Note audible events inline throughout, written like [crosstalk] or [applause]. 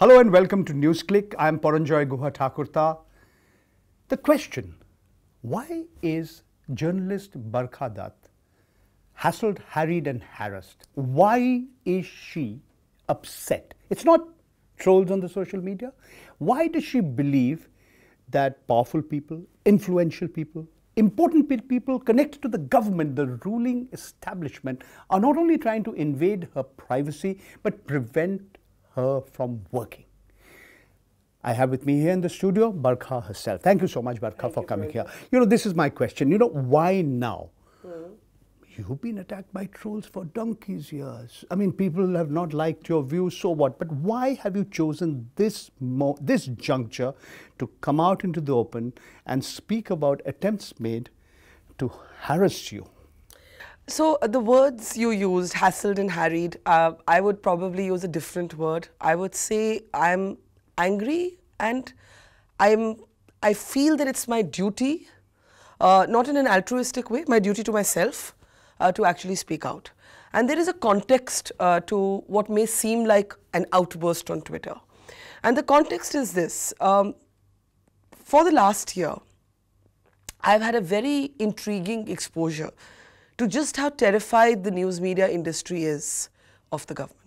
Hello and welcome to NewsClick. I'm Paranjoy Guha Thakurta. The question, why is journalist Barkha Dutt hassled, harried and harassed? Why is she upset? It's not trolls on the social media. Why does she believe that powerful people, influential people, important people connected to the government, the ruling establishment, are not only trying to invade her privacy, but prevent her from working. I have with me here in the studio Barkha herself. Thank you so much, Barkha, for coming here. You know, this is my question. You know, why now? Mm. You've been attacked by trolls for donkey's years. I mean, people have not liked your views, so what? But why have you chosen this this juncture to come out into the open and speak about attempts made to harass you? So uh, the words you used, hassled and harried, uh, I would probably use a different word. I would say I'm angry and I'm I feel that it's my duty, uh, not in an altruistic way, my duty to myself, uh, to actually speak out. And there is a context uh, to what may seem like an outburst on Twitter. And the context is this. Um, for the last year, I've had a very intriguing exposure to just how terrified the news media industry is of the government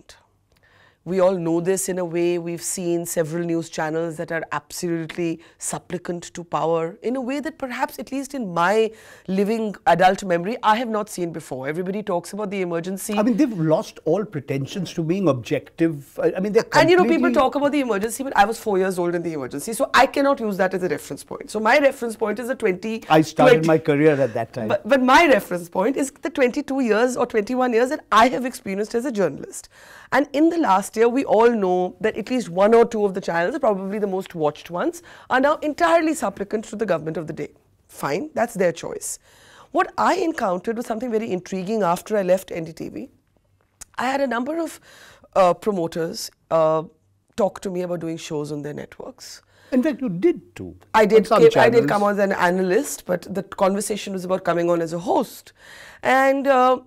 we all know this in a way. We've seen several news channels that are absolutely supplicant to power in a way that perhaps, at least in my living adult memory, I have not seen before. Everybody talks about the emergency. I mean, they've lost all pretensions to being objective. I, mean, they're completely... And you know, people talk about the emergency, but I was four years old in the emergency, so I cannot use that as a reference point. So my reference point is the 20... I started 20, my career at that time. But, but my reference point is the 22 years or 21 years that I have experienced as a journalist. And in the last year, we all know that at least one or two of the channels, probably the most watched ones, are now entirely supplicant to the government of the day. Fine, that's their choice. What I encountered was something very intriguing after I left NDTV. I had a number of uh, promoters uh, talk to me about doing shows on their networks. In fact, you did too. I did. I did come on as an analyst, but the conversation was about coming on as a host, and uh,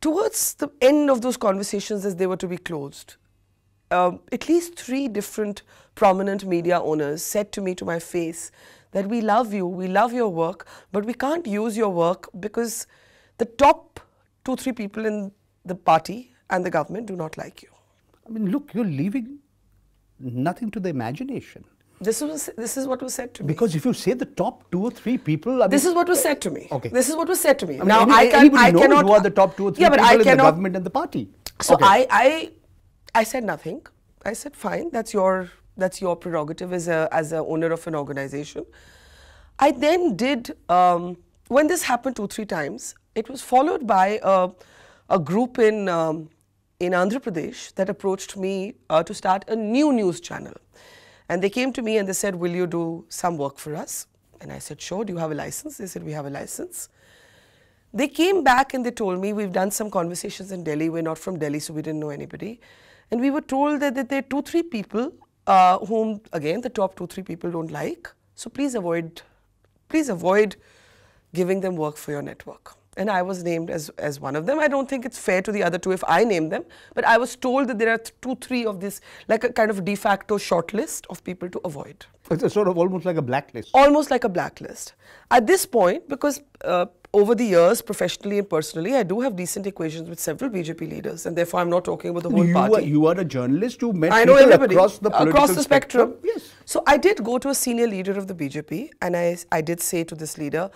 towards the end of those conversations as they were to be closed, um, at least three different prominent media owners said to me to my face that we love you, we love your work, but we can't use your work because the top two, three people in the party and the government do not like you. I mean, look, you're leaving nothing to the imagination. This was this is what was said to me. Because if you say the top two or three people, I mean, this is what was said to me. Okay. This is what was said to me. I mean, now any, I can I cannot who are the top two or three yeah, but people I in cannot, the government and the party. So okay. I I I said nothing. I said fine. That's your that's your prerogative as a as a owner of an organization. I then did um, when this happened two three times. It was followed by a, a group in um, in Andhra Pradesh that approached me uh, to start a new news channel and they came to me and they said, Will you do some work for us? And I said, Sure, do you have a license? They said, We have a license. They came back and they told me, We've done some conversations in Delhi. We're not from Delhi, so we didn't know anybody. And we were told that, that there are two, three people uh, whom, again, the top two, three people don't like. So please avoid, please avoid giving them work for your network and I was named as, as one of them. I don't think it's fair to the other two if I name them, but I was told that there are two, three of this, like a kind of de facto shortlist of people to avoid. It's a sort of almost like a blacklist. Almost like a blacklist. At this point, because uh, over the years, professionally and personally, I do have decent equations with several BJP leaders, and therefore I'm not talking about the whole you party. Are, you are a journalist who met I know everybody, across the across the spectrum. spectrum. Yes. So I did go to a senior leader of the BJP, and I I did say to this leader,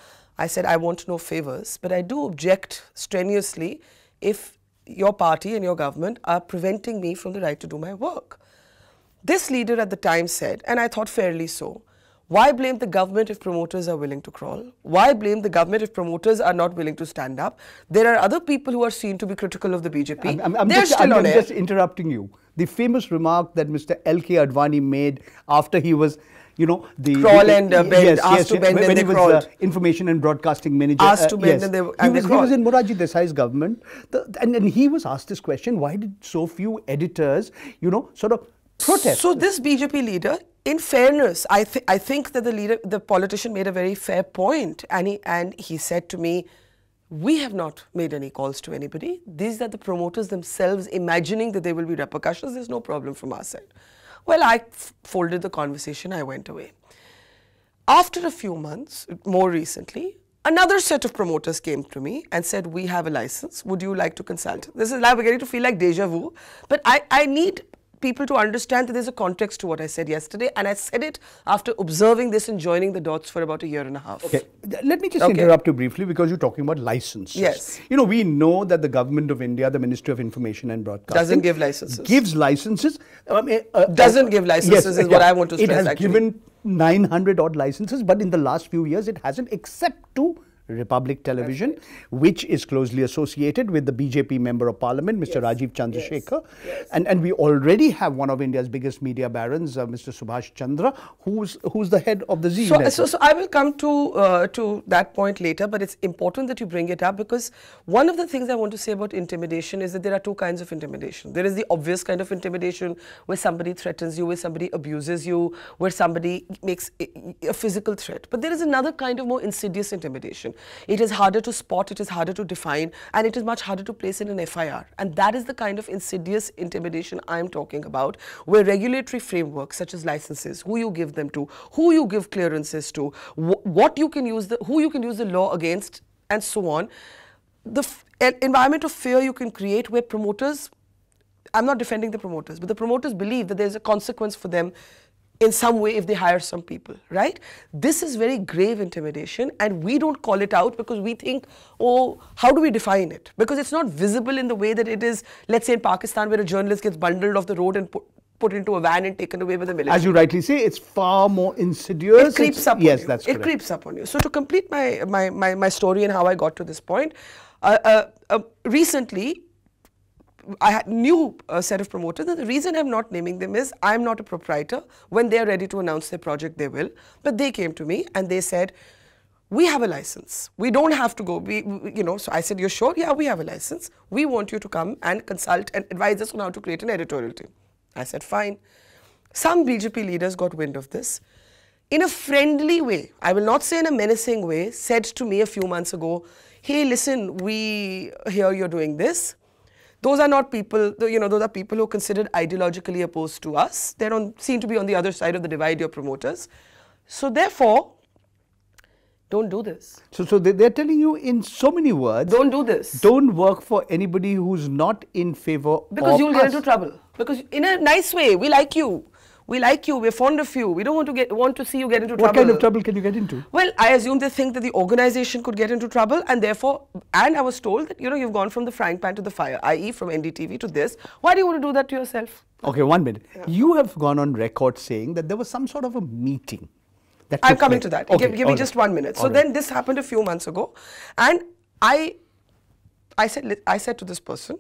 I said, I want no favours, but I do object strenuously if your party and your government are preventing me from the right to do my work. This leader at the time said, and I thought fairly so, why blame the government if promoters are willing to crawl? Why blame the government if promoters are not willing to stand up? There are other people who are seen to be critical of the BJP. I'm, I'm, I'm just, still I'm, on I'm air. just interrupting you. The famous remark that Mr. L.K. Advani made after he was you know, the crawl the, and uh, bend, yes, asked yes, to bend, when, and when they crawled. Was, uh, information and broadcasting manager. Asked uh, to bend, yes. and they, and he, was, he was in Moraji Desai's government, the, and, and he was asked this question: Why did so few editors, you know, sort of protest? So this BJP leader in fairness, I, th I think that the leader, the politician made a very fair point and he, and he said to me, we have not made any calls to anybody. These are the promoters themselves imagining that there will be repercussions. There's no problem from our side. Well, I folded the conversation, I went away. After a few months, more recently, another set of promoters came to me and said, we have a license, would you like to consult? This is now beginning to feel like deja vu, but I, I need people to understand that there's a context to what I said yesterday, and I said it after observing this and joining the dots for about a year and a half. Okay, let me just okay. interrupt you briefly because you're talking about licenses. Yes. You know, we know that the government of India, the Ministry of Information and Broadcasting, doesn't give licenses. Gives licenses. Um, eh, uh, doesn't uh, give licenses yes, is yeah, what I want to stress. It has actually. given 900 odd licenses, but in the last few years, it hasn't, except to Republic Television, right. which is closely associated with the BJP Member of Parliament, Mr. Yes. Rajiv Chandrasekhar. Yes. Yes. And, and we already have one of India's biggest media barons, uh, Mr. Subhash Chandra, who's, who's the head of the Z so, so, so, I will come to, uh, to that point later, but it's important that you bring it up because one of the things I want to say about intimidation is that there are two kinds of intimidation. There is the obvious kind of intimidation where somebody threatens you, where somebody abuses you, where somebody makes a, a physical threat. But there is another kind of more insidious intimidation it is harder to spot, it is harder to define, and it is much harder to place in an FIR. And that is the kind of insidious intimidation I am talking about, where regulatory frameworks such as licenses, who you give them to, who you give clearances to, wh what you can use the, who you can use the law against, and so on. The environment of fear you can create where promoters I'm not defending the promoters, but the promoters believe that there's a consequence for them in some way if they hire some people, right? This is very grave intimidation and we don't call it out because we think, oh, how do we define it? Because it's not visible in the way that it is, let's say in Pakistan where a journalist gets bundled off the road and put, put into a van and taken away by the military. As you rightly say, it's far more insidious. It creeps it's, up yes, on you. That's correct. It creeps up on you. So to complete my, my, my, my story and how I got to this point, uh, uh, uh, recently I had new uh, set of promoters and the reason I'm not naming them is I'm not a proprietor. When they're ready to announce their project, they will. But they came to me and they said, we have a license. We don't have to go. We, we, you know, so I said, you're sure? Yeah, we have a license. We want you to come and consult and advise us on how to create an editorial team. I said, fine. Some BJP leaders got wind of this. In a friendly way, I will not say in a menacing way, said to me a few months ago, hey, listen, we hear you're doing this those are not people, you know, those are people who are considered ideologically opposed to us. They don't seem to be on the other side of the divide, your promoters. So therefore, don't do this. So, so they, are telling you in so many words. Don't do this. Don't work for anybody who's not in favor because you'll us. get into trouble. Because in a nice way, we like you we like you, we're fond of you, we don't want to get want to see you get into trouble. What kind of trouble can you get into? Well, I assume they think that the organization could get into trouble and therefore, and I was told that, you know, you've gone from the frying pan to the fire, i.e. from NDTV to this. Why do you want to do that to yourself? Okay, one minute. Yeah. You have gone on record saying that there was some sort of a meeting. I'm coming place. to that. Okay, give, give me right. just one minute. So all then right. this happened a few months ago and I, I said, I said to this person,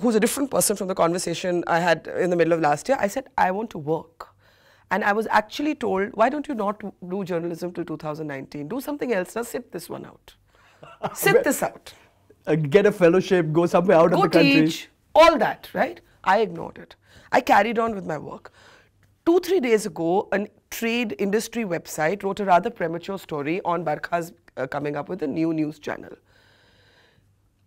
who's a different person from the conversation I had in the middle of last year, I said, I want to work. And I was actually told, why don't you not do journalism till 2019? Do something else. Now sit this one out. sit this out. Uh, [laughs] get a fellowship, go somewhere out go of the teach, country. Teach, all that, right? I ignored it. I carried on with my work. Two, three days ago, a trade industry website wrote a rather premature story on Barkha's uh, coming up with a new news channel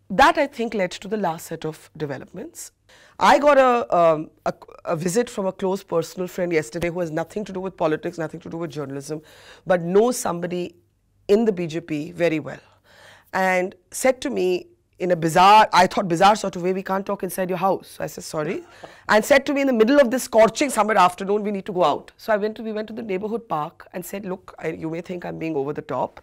that I think led to the last set of developments. I got a, um, a, a, visit from a close personal friend yesterday who has nothing to do with politics, nothing to do with journalism, but knows somebody in the BJP very well and said to me in a bizarre, I thought bizarre sort of way, we can't talk inside your house. I said, sorry. and said to me in the middle of this scorching summer afternoon, we need to go out. So I went to, we went to the neighborhood park and said, look, I, you may think I'm being over the top,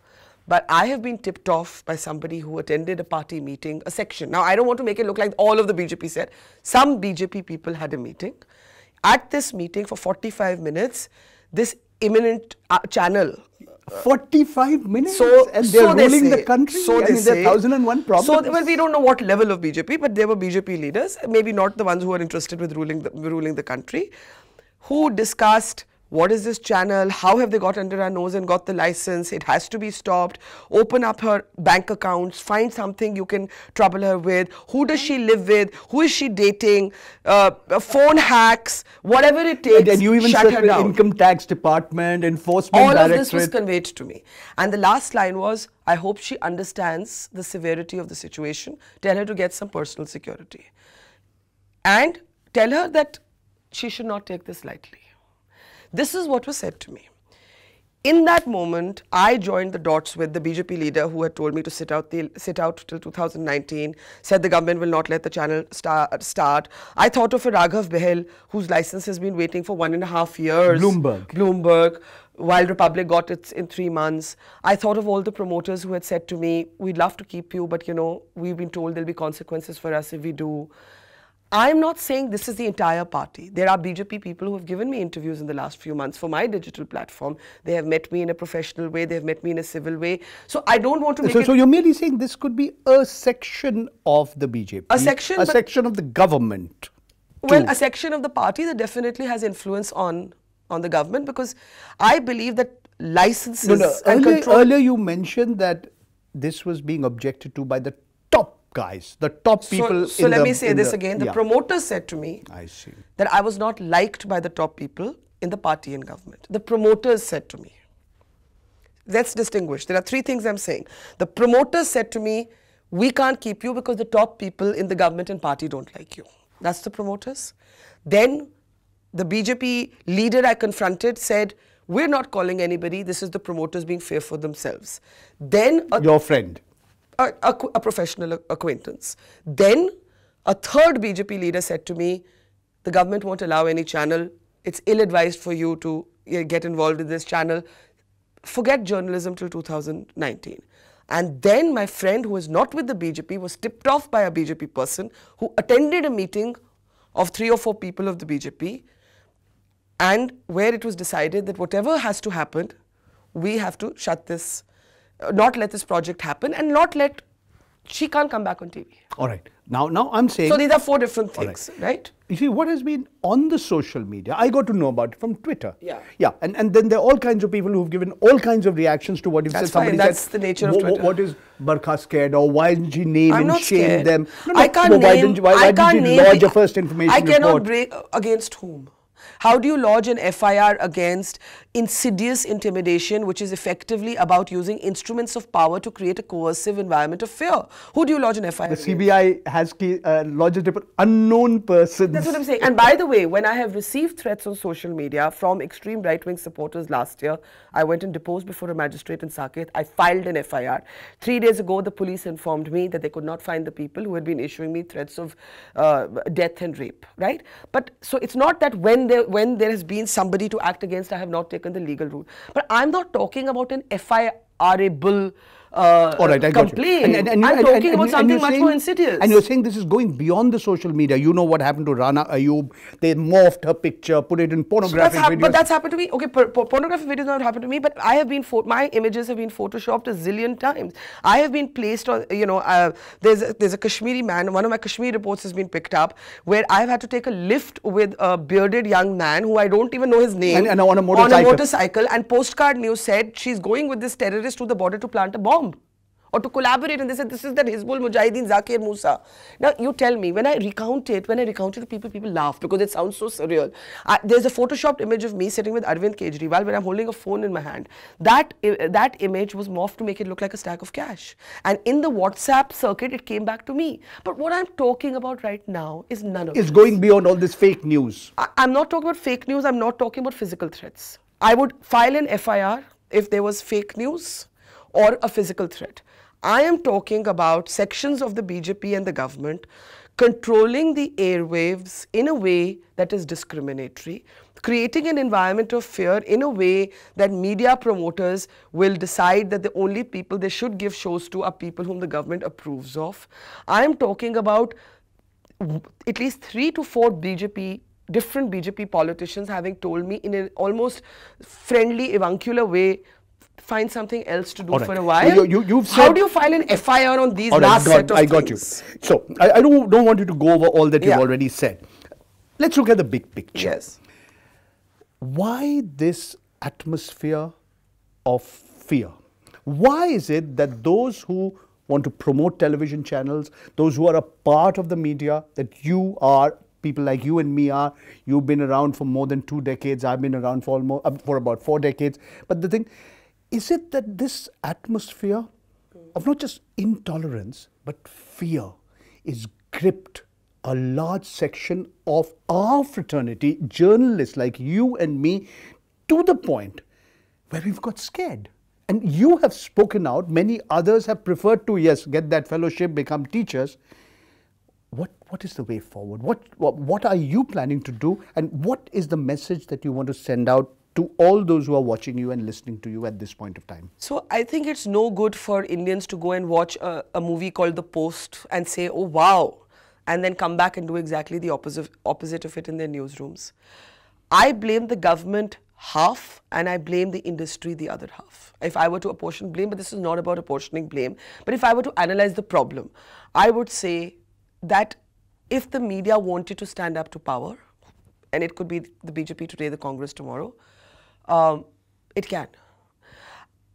but I have been tipped off by somebody who attended a party meeting, a section. Now, I don't want to make it look like all of the BJP said. Some BJP people had a meeting. At this meeting for 45 minutes, this imminent uh, channel. Uh, 45 minutes? So, and they're so ruling they say, the country? So I they mean, say, 1001 problems? So, well, we don't know what level of BJP, but they were BJP leaders, maybe not the ones who are interested with ruling the, ruling the country, who discussed what is this channel, how have they got under our nose and got the license, it has to be stopped, open up her bank accounts, find something you can trouble her with, who does she live with, who is she dating, uh, phone hacks, whatever it takes, And you even shut her down. income tax department, enforcement All directorate. of this was conveyed to me. And the last line was, I hope she understands the severity of the situation, tell her to get some personal security. And tell her that she should not take this lightly. This is what was said to me. In that moment, I joined the dots with the BJP leader who had told me to sit out, the, sit out till 2019, said the government will not let the channel star, start. I thought of a Raghav Behel, whose license has been waiting for one and a half years. Bloomberg. Bloomberg while Republic got its in three months. I thought of all the promoters who had said to me, we'd love to keep you, but you know, we've been told there'll be consequences for us if we do. I'm not saying this is the entire party. There are BJP people who have given me interviews in the last few months for my digital platform. They have met me in a professional way, they have met me in a civil way. So I don't want to make so, so you're merely saying this could be a section of the BJP. A section? A section of the government. Too. Well, a section of the party that definitely has influence on, on the government because I believe that licenses no, no. Earlier, earlier you mentioned that this was being objected to by the top guys, the top people. So, so let the, me say this the, again. The yeah. promoter said to me I see. that I was not liked by the top people in the party and government. The promoters said to me, let's distinguish. There are three things I'm saying. The promoters said to me, we can't keep you because the top people in the government and party don't like you. That's the promoters. Then the BJP leader I confronted said, we're not calling anybody. This is the promoters being fair for themselves. Then your friend a, a, a professional acquaintance. Then a third BJP leader said to me, the government won't allow any channel. It's ill-advised for you to eh, get involved in this channel. Forget journalism till 2019. And then my friend who was not with the BJP was tipped off by a BJP person who attended a meeting of three or four people of the BJP and where it was decided that whatever has to happen, we have to shut this not let this project happen and not let she can't come back on TV. All right. Now, now I'm saying. So these are four different things, right. right. You see, what has been on the social media, I got to know about it from Twitter. Yeah. Yeah. And, and then there are all kinds of people who've given all kinds of reactions to what you've That's said. Somebody That's said, the nature of Twitter. What is Barkha scared or why didn't she name I'm and shame scared. them? No, no, I can't no, name. didn't you, why, I why can't didn't you name lodge the, a first information I cannot report? break uh, against whom? How do you lodge an FIR against insidious intimidation, which is effectively about using instruments of power to create a coercive environment of fear? Who do you lodge an FIR? The against? CBI has key, uh, lodged it unknown persons. That's what I'm saying. And by the way, when I have received threats on social media from extreme right-wing supporters last year, I went and deposed before a magistrate in Saket. I filed an FIR. Three days ago, the police informed me that they could not find the people who had been issuing me threats of uh, death and rape. Right? But so it's not that when they there, when there has been somebody to act against, I have not taken the legal route. But I'm not talking about an FIRable uh, All right, I complain. And, and, and, I'm talking about something much saying, more insidious. And you're saying this is going beyond the social media. You know what happened to Rana Ayub. They morphed her picture, put it in pornographic that's videos. But that's happened to me. Okay, por pornographic videos not happened to me, but I have been, my images have been photoshopped a zillion times. I have been placed on, you know, uh, there's, a, there's a Kashmiri man, one of my Kashmiri reports has been picked up, where I've had to take a lift with a bearded young man who I don't even know his name. And, and on a motorcycle. On a motorcycle. And postcard news said she's going with this terrorist to the border to plant a bomb or to collaborate and they said this is that Hizbul Mujahideen Zakir Musa. Now you tell me, when I recount it, when I recount it to people, people laugh because it sounds so surreal. I, there's a photoshopped image of me sitting with Arvind Kejriwal when I'm holding a phone in my hand. That, that image was morphed to make it look like a stack of cash. And in the WhatsApp circuit, it came back to me. But what I'm talking about right now is none of it. It's this. going beyond all this fake news. I, I'm not talking about fake news. I'm not talking about physical threats. I would file an FIR if there was fake news or a physical threat. I am talking about sections of the BJP and the government controlling the airwaves in a way that is discriminatory, creating an environment of fear in a way that media promoters will decide that the only people they should give shows to are people whom the government approves of. I am talking about at least three to four BJP different BJP politicians having told me in an almost friendly avuncular way find something else to do right. for a while. You, you, How do you file an FIR on these last got, set of I got things? you. So I, I, don't, don't want you to go over all that yeah. you've already said. Let's look at the big picture. Yes. Why this atmosphere of fear? Why is it that those who want to promote television channels, those who are a part of the media, that you are, people like you and me are, you've been around for more than two decades, I've been around for almost, uh, for about four decades. But the thing, is it that this atmosphere of not just intolerance but fear is gripped a large section of our fraternity, journalists like you and me, to the point where we've got scared. And you have spoken out, many others have preferred to, yes, get that fellowship, become teachers. What, what is the way forward? What, what, what are you planning to do? And what is the message that you want to send out to all those who are watching you and listening to you at this point of time? So I think it's no good for Indians to go and watch a, a movie called The Post and say, oh wow, and then come back and do exactly the opposite, opposite of it in their newsrooms. I blame the government half and I blame the industry the other half. If I were to apportion blame, but this is not about apportioning blame, but if I were to analyze the problem, I would say that if the media wanted to stand up to power, and it could be the BJP today, the Congress tomorrow, um, it can.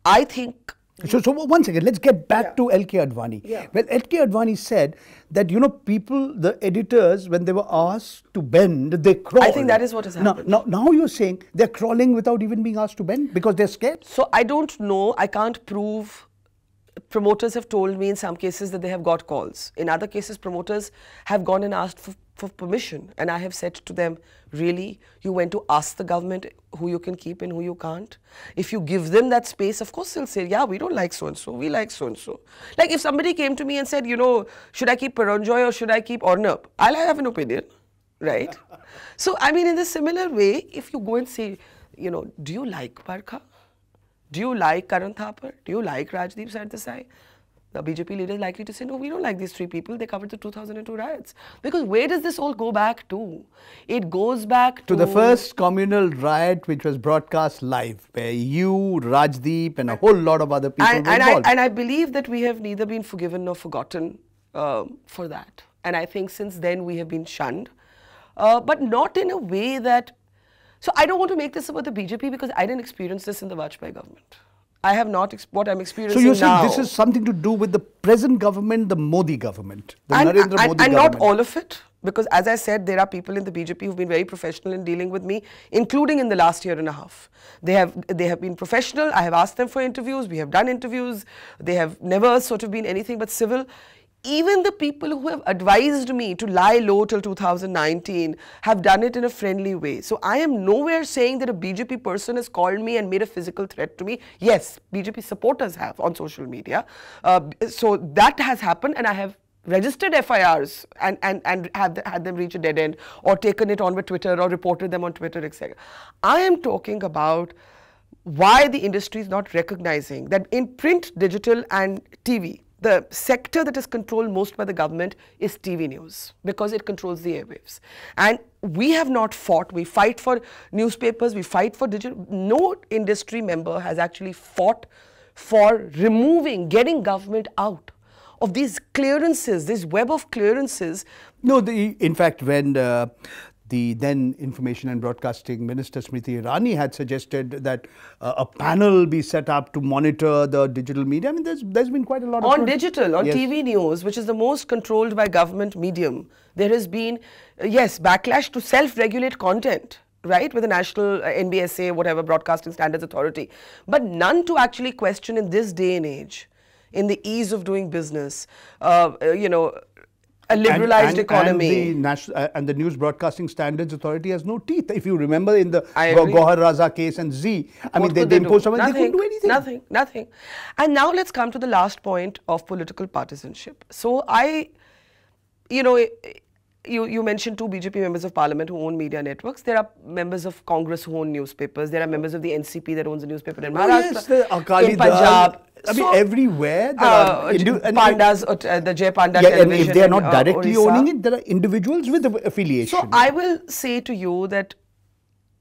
I think. So, so one second, let's get back yeah. to LK Advani. Yeah. Well, LK Advani said that, you know, people, the editors, when they were asked to bend, they crawled. I think that is what has happened. Now, now, now you're saying they're crawling without even being asked to bend because they're scared? So, I don't know. I can't prove promoters have told me in some cases that they have got calls. In other cases, promoters have gone and asked for, for permission. And I have said to them, really, you went to ask the government who you can keep and who you can't? If you give them that space, of course they'll say, yeah, we don't like so-and-so, we like so-and-so. Like if somebody came to me and said, you know, should I keep Paranjoy or should I keep Ornab? I'll have an opinion, right? [laughs] so, I mean, in a similar way, if you go and say, you know, do you like Parkha? Do you like Karan Thapar? Do you like Rajdeep Sardesai? The BJP leader is likely to say, no, we don't like these three people. They covered the 2002 riots. Because where does this all go back to? It goes back to... To the first communal riot which was broadcast live, where you, Rajdeep and a whole lot of other people and, were and involved. I, and I believe that we have neither been forgiven nor forgotten um, for that. And I think since then we have been shunned. Uh, but not in a way that so I don't want to make this about the BJP because I didn't experience this in the Vajpayee government. I have not what I'm experiencing now. So you're saying now. this is something to do with the present government, the Modi government, the and, Narendra Modi and, and not all of it, because as I said, there are people in the BJP who've been very professional in dealing with me, including in the last year and a half. They have they have been professional. I have asked them for interviews. We have done interviews. They have never sort of been anything but civil even the people who have advised me to lie low till 2019 have done it in a friendly way. So I am nowhere saying that a BJP person has called me and made a physical threat to me. Yes, BJP supporters have on social media. Uh, so that has happened and I have registered FIRs and, and, and had, had them reach a dead end or taken it on with Twitter or reported them on Twitter, etc. I am talking about why the industry is not recognizing that in print, digital and TV, the sector that is controlled most by the government is TV news because it controls the airwaves. And we have not fought. We fight for newspapers, we fight for digital. No industry member has actually fought for removing, getting government out of these clearances, this web of clearances. No, the, in fact, when uh, the then Information and Broadcasting Minister Smriti Irani had suggested that uh, a panel be set up to monitor the digital media. I mean, there's, there's been quite a lot on of... On digital, on yes. TV news, which is the most controlled by government medium, there has been, uh, yes, backlash to self-regulate content right, with the national uh, NBSA, whatever, Broadcasting Standards Authority, but none to actually question in this day and age, in the ease of doing business, uh, uh you know, a liberalized and, and, economy. And the, national, uh, and the News Broadcasting Standards Authority has no teeth. If you remember in the Gohar Raza case and Z, I what mean, they, they, imposed something, nothing, they couldn't do anything. Nothing, nothing. And now let's come to the last point of political partisanship. So I, you know, you, you mentioned two BJP members of parliament who own media networks. There are members of Congress who own newspapers. There are members of the NCP that owns a newspaper in oh, Maharashtra, oh, yes, in Punjab. Dal. I mean, everywhere there uh, are pandas, uh, uh the Jay Panda yeah, television. And if they are not uh, directly uh, owning it, there are individuals with affiliation. So I will say to you that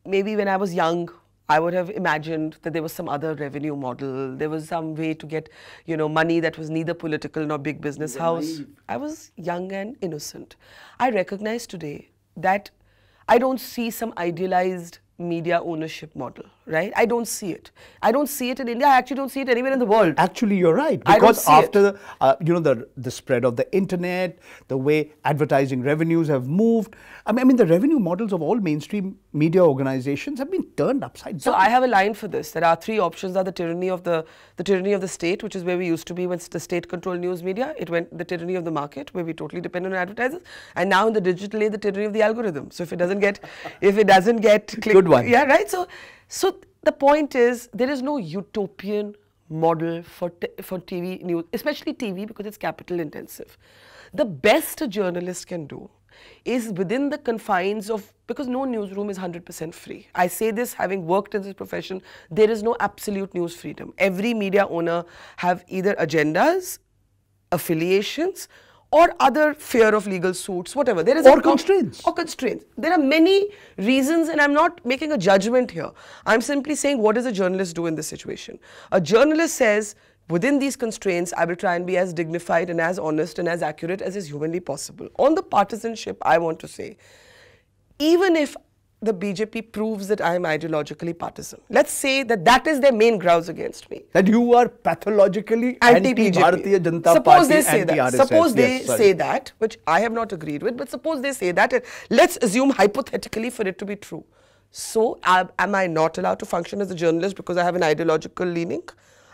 maybe when I was young, I would have imagined that there was some other revenue model. There was some way to get, you know, money that was neither political nor big business house. Naive. I was young and innocent. I recognize today that I don't see some idealized media ownership model, right? I don't see it. I don't see it in India. I actually don't see it anywhere in the world. Actually, you're right because after the, uh, you know the the spread of the internet, the way advertising revenues have moved. I mean, I mean the revenue models of all mainstream media organizations have been turned upside down. So I have a line for this. There are three options: are the tyranny of the the tyranny of the state, which is where we used to be when the state controlled news media. It went the tyranny of the market, where we totally depend on advertisers, and now in the digital age, the tyranny of the algorithm. So if it doesn't get if it doesn't get clicked one. Yeah, right. So, so the point is, there is no utopian model for for TV news, especially TV, because it's capital intensive. The best a journalist can do is within the confines of because no newsroom is 100% free. I say this having worked in this profession, there is no absolute news freedom. Every media owner have either agendas, affiliations, or other fear of legal suits, whatever. There is or constraints. Or constraints. There are many reasons, and I'm not making a judgment here. I'm simply saying what does a journalist do in this situation? A journalist says, within these constraints, I will try and be as dignified and as honest and as accurate as is humanly possible. On the partisanship, I want to say, even if the BJP proves that I am ideologically partisan. Let's say that that is their main grounds against me. That you are pathologically anti-BJP. Anti Suppose Party, they say that. Suppose they say that, which I have not agreed with, but suppose they say that. Let's assume hypothetically for it to be true. So am I not allowed to function as a journalist because I have an ideological leaning?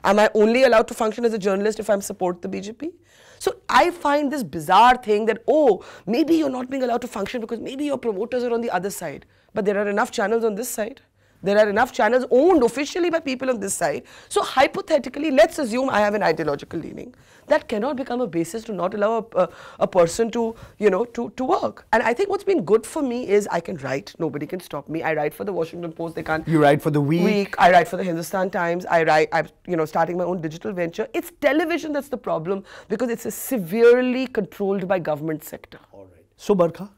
Am I only allowed to function as a journalist if I support the BJP? So I find this bizarre thing that, oh, maybe you're not being allowed to function because maybe your promoters are on the other side. But there are enough channels on this side. There are enough channels owned officially by people on this side. So hypothetically, let's assume I have an ideological leaning. That cannot become a basis to not allow a, a, a, person to, you know, to, to work. And I think what's been good for me is I can write. Nobody can stop me. I write for the Washington Post. They can't. You write for the Week. week. I write for the Hindustan Times. I write. I'm, you know, starting my own digital venture. It's television that's the problem because it's severely controlled by government sector. All right. So Barkha,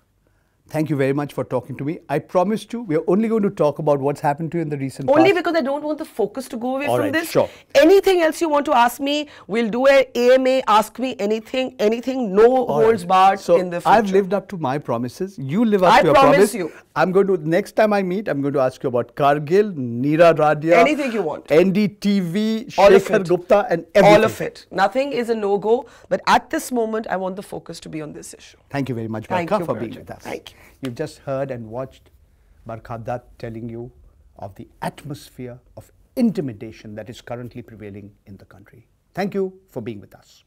Thank you very much for talking to me. I promised you we are only going to talk about what's happened to you in the recent only past. because I don't want the focus to go away All from right, this. Sure. Anything else you want to ask me, we'll do a AMA. Ask me anything, anything, no All holds right. barred so in the future. I've lived up to my promises. You live up I to your promise. I promise you. I'm going to next time I meet, I'm going to ask you about Kargil, Neera Radia, anything you want, NDTV, All Shekhar Gupta, and everything. All of it. Nothing is a no go. But at this moment, I want the focus to be on this issue. Thank you very much, you for being with us. Thank you. You've just heard and watched Barkhadat telling you of the atmosphere of intimidation that is currently prevailing in the country. Thank you for being with us.